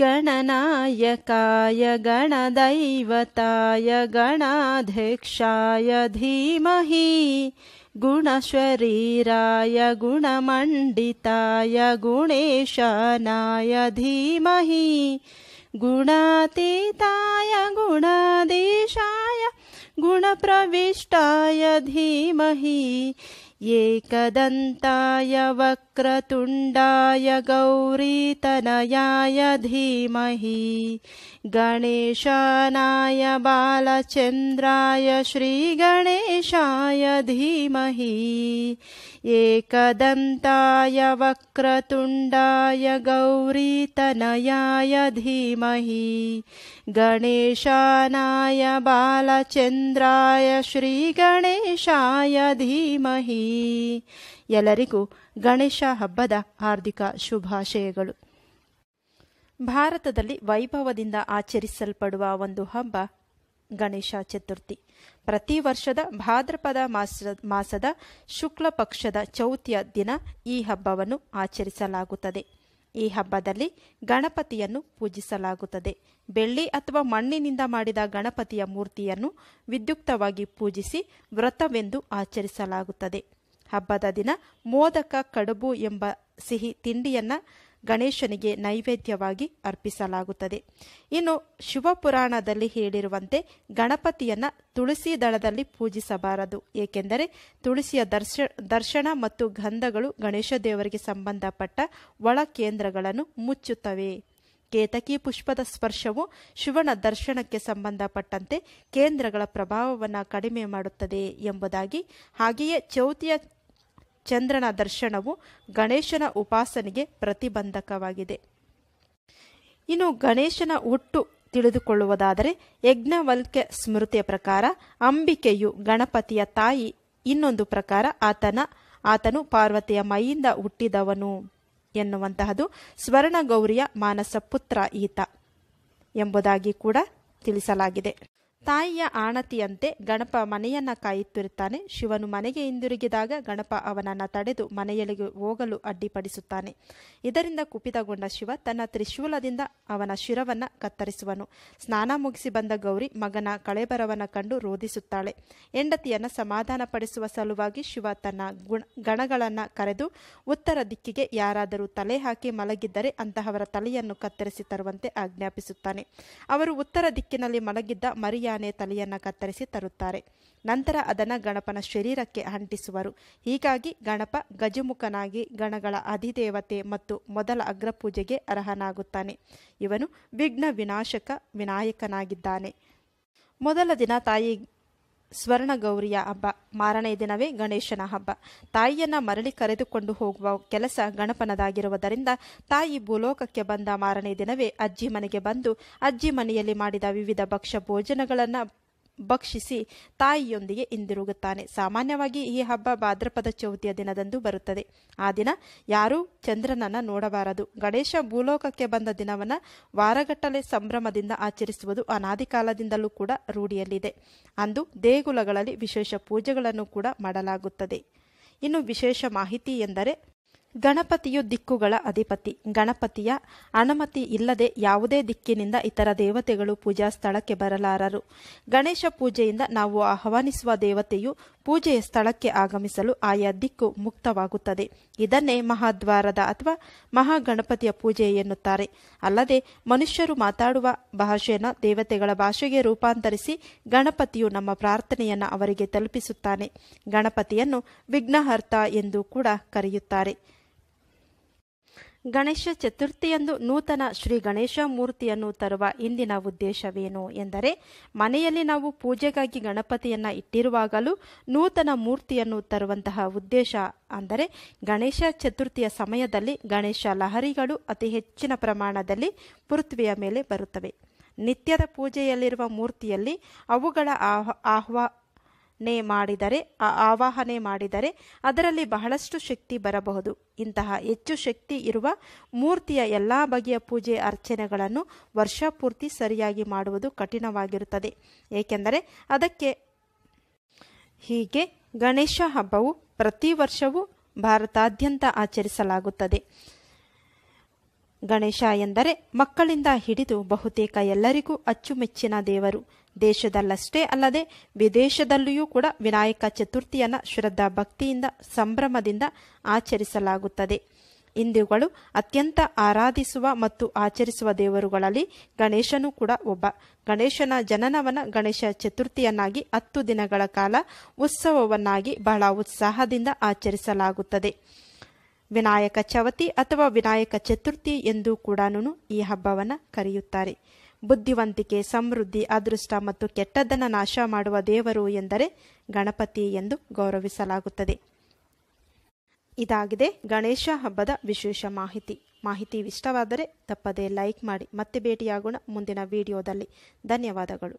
गणनायकाय गणदैवताय गणाध्यक्षाय धीमहि गुणशरीराय गुणमण्डिताय गुणेशानाय धीमहि गुणातीताय गुणादेशाय गुणप्रविष्टाय धीमहि एकदन्ताय वक्रतुण्डाय गौरीतनयाय धीमहि गणेशानाय बालचन्द्राय श्रीगणेशाय धीमहि एकदन्ताय वक्रतुण्डाय गौरीतनयाय धीमहि गणेशानाय बालचन्द्राय श्रीगणेशाय धीमहि ಎಲ್ಲರಿಗೂ ಗಣೇಶ ಹಬ್ಬದ ಹಾರ್ದಿಕ ಶುಭಾಶಯಗಳು ಭಾರತದಲ್ಲಿ ವೈಭವದಿಂದ ಆಚರಿಸಲ್ಪಡುವ ಒಂದು ಹಬ್ಬ ಗಣೇಶ ಚತುರ್ಥಿ ಪ್ರತಿ ವರ್ಷದ ಭಾದ್ರಪದ ಮಾಸ ಮಾಸದ ಶುಕ್ಲ ಪಕ್ಷದ ಚೌತಿಯ ದಿನ ಈ ಹಬ್ಬವನ್ನು ಆಚರಿಸಲಾಗುತ್ತದೆ ಈ ಹಬ್ಬದಲ್ಲಿ ಗಣಪತಿಯನ್ನು ಪೂಜಿಸಲಾಗುತ್ತದೆ ಬೆಳ್ಳಿ ಅಥವಾ ಮಣ್ಣಿನಿಂದ ಮಾಡಿದ ಗಣಪತಿಯ ಮೂರ್ತಿಯನ್ನು ವಿದ್ಯುಕ್ತವಾಗಿ ಪೂಜಿಸಿ ವ್ರತವೆಂದು ಆಚರಿಸಲಾಗುತ್ತದೆ ಹಬ್ಬದ ದಿನ ಮೋದಕ ಕಡುಬು ಎಂಬ ಸಿಹಿ ತಿಂಡಿಯನ್ನು ಗಣೇಶನಿಗೆ ನೈವೇದ್ಯವಾಗಿ ಅರ್ಪಿಸಲಾಗುತ್ತದೆ ಇನ್ನು ಶಿವಪುರಾಣದಲ್ಲಿ ಹೇಳಿರುವಂತೆ ಗಣಪತಿಯನ್ನ ತುಳಸಿ ದಳದಲ್ಲಿ ಪೂಜಿಸಬಾರದು ಏಕೆಂದರೆ ತುಳಸಿಯ ದರ್ಶ ದರ್ಶನ ಮತ್ತು ಗಂಧಗಳು ಗಣೇಶ ದೇವರಿಗೆ ಸಂಬಂಧಪಟ್ಟ ಒಳ ಕೇಂದ್ರಗಳನ್ನು ಮುಚ್ಚುತ್ತವೆ ಕೇತಕಿ ಪುಷ್ಪದ ಸ್ಪರ್ಶವು ಶಿವನ ದರ್ಶನಕ್ಕೆ ಸಂಬಂಧಪಟ್ಟಂತೆ ಕೇಂದ್ರಗಳ ಪ್ರಭಾವವನ್ನು ಕಡಿಮೆ ಮಾಡುತ್ತದೆ ಎಂಬುದಾಗಿ ಹಾಗೆಯೇ ಚೌತಿಯ ಚಂದ್ರನ ದರ್ಶನವು ಗಣೇಶನ ಉಪಾಸನೆಗೆ ಪ್ರತಿಬಂಧಕವಾಗಿದೆ ಇನ್ನು ಗಣೇಶನ ಹುಟ್ಟು ತಿಳಿದುಕೊಳ್ಳುವುದಾದರೆ ಯಜ್ಞವಲ್ಕ್ಯ ಸ್ಮೃತಿಯ ಪ್ರಕಾರ ಅಂಬಿಕೆಯು ಗಣಪತಿಯ ತಾಯಿ ಇನ್ನೊಂದು ಪ್ರಕಾರ ಆತನ ಆತನು ಪಾರ್ವತಿಯ ಮೈಯಿಂದ ಹುಟ್ಟಿದವನು ಎನ್ನುವಂತಹದು ಸ್ವರ್ಣಗೌರಿಯ ಮಾನಸ ಪುತ್ರ ಈತ ಎಂಬುದಾಗಿ ಕೂಡ ತಿಳಿಸಲಾಗಿದೆ ತಾಯಿಯ ಆಣತಿಯಂತೆ ಗಣಪ ಮನೆಯನ್ನ ಕಾಯುತ್ತಿರುತ್ತಾನೆ ಶಿವನು ಮನೆಗೆ ಹಿಂದಿರುಗಿದಾಗ ಗಣಪ ಅವನನ್ನ ತಡೆದು ಮನೆಯಲ್ಲಿಗೆ ಹೋಗಲು ಅಡ್ಡಿಪಡಿಸುತ್ತಾನೆ ಇದರಿಂದ ಕುಪಿತಗೊಂಡ ಶಿವ ತನ್ನ ತ್ರಿಶೂಲದಿಂದ ಅವನ ಶಿರವನ್ನ ಕತ್ತರಿಸುವನು ಸ್ನಾನ ಮುಗಿಸಿ ಬಂದ ಗೌರಿ ಮಗನ ಕಳೆಬರವನ್ನ ಕಂಡು ರೋಧಿಸುತ್ತಾಳೆ ಹೆಂಡತಿಯನ್ನ ಸಮಾಧಾನಪಡಿಸುವ ಸಲುವಾಗಿ ಶಿವ ತನ್ನ ಗುಣ ಗಣಗಳನ್ನ ಕರೆದು ಉತ್ತರ ದಿಕ್ಕಿಗೆ ಯಾರಾದರೂ ತಲೆ ಹಾಕಿ ಮಲಗಿದ್ದರೆ ಅಂತಹವರ ತಲೆಯನ್ನು ಕತ್ತರಿಸಿ ತರುವಂತೆ ಆಜ್ಞಾಪಿಸುತ್ತಾನೆ ಅವರು ಉತ್ತರ ದಿಕ್ಕಿನಲ್ಲಿ ಮಲಗಿದ್ದ ಮರಿಯ ಗಂಡಿಯಾನೆ ತಲೆಯನ್ನು ಕತ್ತರಿಸಿ ತರುತ್ತಾರೆ ನಂತರ ಅದನ್ನು ಗಣಪನ ಶರೀರಕ್ಕೆ ಅಂಟಿಸುವರು ಹೀಗಾಗಿ ಗಣಪ ಗಜಮುಖನಾಗಿ ಗಣಗಳ ಅಧಿದೇವತೆ ಮತ್ತು ಮೊದಲ ಅಗ್ರಪೂಜೆಗೆ ಅರ್ಹನಾಗುತ್ತಾನೆ ಇವನು ವಿಘ್ನ ವಿನಾಶಕ ವಿನಾಯಕನಾಗಿದ್ದಾನೆ ಮೊದಲ ದಿನ ತಾಯಿ ಸ್ವರ್ಣಗೌರಿಯ ಹಬ್ಬ ಮಾರನೆಯ ದಿನವೇ ಗಣೇಶನ ಹಬ್ಬ ತಾಯಿಯನ್ನ ಮರಳಿ ಕರೆದುಕೊಂಡು ಹೋಗುವ ಕೆಲಸ ಗಣಪನದಾಗಿರುವುದರಿಂದ ತಾಯಿ ಭೂಲೋಕಕ್ಕೆ ಬಂದ ಮಾರನೆಯ ದಿನವೇ ಅಜ್ಜಿ ಮನೆಗೆ ಬಂದು ಅಜ್ಜಿ ಮನೆಯಲ್ಲಿ ಮಾಡಿದ ವಿವಿಧ ಭಕ್ಷ್ಯ ಭೋಜನಗಳನ್ನು ಭಕ್ಷಿಸಿ ತಾಯಿಯೊಂದಿಗೆ ಹಿಂದಿರುಗುತ್ತಾನೆ ಸಾಮಾನ್ಯವಾಗಿ ಈ ಹಬ್ಬ ಭಾದ್ರಪದ ಚೌತಿಯ ದಿನದಂದು ಬರುತ್ತದೆ ಆ ದಿನ ಯಾರೂ ಚಂದ್ರನನ್ನ ನೋಡಬಾರದು ಗಣೇಶ ಭೂಲೋಕಕ್ಕೆ ಬಂದ ದಿನವನ್ನ ವಾರಗಟ್ಟಲೆ ಸಂಭ್ರಮದಿಂದ ಆಚರಿಸುವುದು ಅನಾದಿ ಕಾಲದಿಂದಲೂ ಕೂಡ ರೂಢಿಯಲ್ಲಿದೆ ಅಂದು ದೇಗುಲಗಳಲ್ಲಿ ವಿಶೇಷ ಪೂಜೆಗಳನ್ನು ಕೂಡ ಮಾಡಲಾಗುತ್ತದೆ ಇನ್ನು ವಿಶೇಷ ಮಾಹಿತಿ ಎಂದರೆ ಗಣಪತಿಯು ದಿಕ್ಕುಗಳ ಅಧಿಪತಿ ಗಣಪತಿಯ ಅನುಮತಿ ಇಲ್ಲದೆ ಯಾವುದೇ ದಿಕ್ಕಿನಿಂದ ಇತರ ದೇವತೆಗಳು ಪೂಜಾ ಸ್ಥಳಕ್ಕೆ ಬರಲಾರರು ಗಣೇಶ ಪೂಜೆಯಿಂದ ನಾವು ಆಹ್ವಾನಿಸುವ ದೇವತೆಯು ಪೂಜೆಯ ಸ್ಥಳಕ್ಕೆ ಆಗಮಿಸಲು ಆಯಾ ದಿಕ್ಕು ಮುಕ್ತವಾಗುತ್ತದೆ ಇದನ್ನೇ ಮಹಾದ್ವಾರದ ಅಥವಾ ಮಹಾಗಣಪತಿಯ ಪೂಜೆ ಎನ್ನುತ್ತಾರೆ ಅಲ್ಲದೆ ಮನುಷ್ಯರು ಮಾತಾಡುವ ಭಾಷೆಯನ್ನು ದೇವತೆಗಳ ಭಾಷೆಗೆ ರೂಪಾಂತರಿಸಿ ಗಣಪತಿಯು ನಮ್ಮ ಪ್ರಾರ್ಥನೆಯನ್ನು ಅವರಿಗೆ ತಲುಪಿಸುತ್ತಾನೆ ಗಣಪತಿಯನ್ನು ವಿಘ್ನಹರ್ತ ಎಂದು ಕೂಡ ಕರೆಯುತ್ತಾರೆ ಗಣೇಶ ಚತುರ್ಥಿಯಂದು ನೂತನ ಶ್ರೀ ಗಣೇಶ ಮೂರ್ತಿಯನ್ನು ತರುವ ಇಂದಿನ ಉದ್ದೇಶವೇನು ಎಂದರೆ ಮನೆಯಲ್ಲಿ ನಾವು ಪೂಜೆಗಾಗಿ ಗಣಪತಿಯನ್ನು ಇಟ್ಟಿರುವಾಗಲೂ ನೂತನ ಮೂರ್ತಿಯನ್ನು ತರುವಂತಹ ಉದ್ದೇಶ ಅಂದರೆ ಗಣೇಶ ಚತುರ್ಥಿಯ ಸಮಯದಲ್ಲಿ ಗಣೇಶ ಲಹರಿಗಳು ಅತಿ ಹೆಚ್ಚಿನ ಪ್ರಮಾಣದಲ್ಲಿ ಪೃಥ್ವಿಯ ಮೇಲೆ ಬರುತ್ತವೆ ನಿತ್ಯದ ಪೂಜೆಯಲ್ಲಿರುವ ಮೂರ್ತಿಯಲ್ಲಿ ಅವುಗಳ ಆಹ್ವಾ ನೇ ಮಾಡಿದರೆ ಆವಾಹನೆ ಮಾಡಿದರೆ ಅದರಲ್ಲಿ ಬಹಳಷ್ಟು ಶಕ್ತಿ ಬರಬಹುದು ಇಂತಹ ಹೆಚ್ಚು ಶಕ್ತಿ ಇರುವ ಮೂರ್ತಿಯ ಎಲ್ಲ ಬಗೆಯ ಪೂಜೆ ಅರ್ಚನೆಗಳನ್ನು ವರ್ಷಪೂರ್ತಿ ಸರಿಯಾಗಿ ಮಾಡುವುದು ಕಠಿಣವಾಗಿರುತ್ತದೆ ಏಕೆಂದರೆ ಅದಕ್ಕೆ ಹೀಗೆ ಗಣೇಶ ಹಬ್ಬವು ಪ್ರತಿ ವರ್ಷವೂ ಭಾರತಾದ್ಯಂತ ಆಚರಿಸಲಾಗುತ್ತದೆ ಗಣೇಶ ಎಂದರೆ ಮಕ್ಕಳಿಂದ ಹಿಡಿದು ಬಹುತೇಕ ಎಲ್ಲರಿಗೂ ಅಚ್ಚುಮೆಚ್ಚಿನ ದೇವರು ದೇಶದಲ್ಲಷ್ಟೇ ಅಲ್ಲದೆ ವಿದೇಶದಲ್ಲಿಯೂ ಕೂಡ ವಿನಾಯಕ ಚತುರ್ಥಿಯನ್ನು ಶ್ರದ್ಧಾ ಭಕ್ತಿಯಿಂದ ಸಂಭ್ರಮದಿಂದ ಆಚರಿಸಲಾಗುತ್ತದೆ ಹಿಂದೂಗಳು ಅತ್ಯಂತ ಆರಾಧಿಸುವ ಮತ್ತು ಆಚರಿಸುವ ದೇವರುಗಳಲ್ಲಿ ಗಣೇಶನೂ ಕೂಡ ಒಬ್ಬ ಗಣೇಶನ ಜನನವನ ಗಣೇಶ ಚತುರ್ಥಿಯನ್ನಾಗಿ ಹತ್ತು ದಿನಗಳ ಕಾಲ ಉತ್ಸವವನ್ನಾಗಿ ಬಹಳ ಉತ್ಸಾಹದಿಂದ ಆಚರಿಸಲಾಗುತ್ತದೆ ವಿನಾಯಕ ಚವತಿ ಅಥವಾ ವಿನಾಯಕ ಚತುರ್ಥಿ ಎಂದು ಕೂಡ ಈ ಹಬ್ಬವನ್ನು ಕರೆಯುತ್ತಾರೆ ಬುದ್ಧಿವಂತಿಕೆ ಸಮೃದ್ಧಿ ಅದೃಷ್ಟ ಮತ್ತು ಕೆಟ್ಟದ್ದನ್ನು ನಾಶ ಮಾಡುವ ದೇವರು ಎಂದರೆ ಗಣಪತಿ ಎಂದು ಗೌರವಿಸಲಾಗುತ್ತದೆ ಇದಾಗಿದೆ ಗಣೇಶ ಹಬ್ಬದ ವಿಶೇಷ ಮಾಹಿತಿ ಮಾಹಿತಿ ಇಷ್ಟವಾದರೆ ತಪ್ಪದೇ ಲೈಕ್ ಮಾಡಿ ಮತ್ತೆ ಭೇಟಿಯಾಗೋಣ ಮುಂದಿನ ವಿಡಿಯೋದಲ್ಲಿ ಧನ್ಯವಾದಗಳು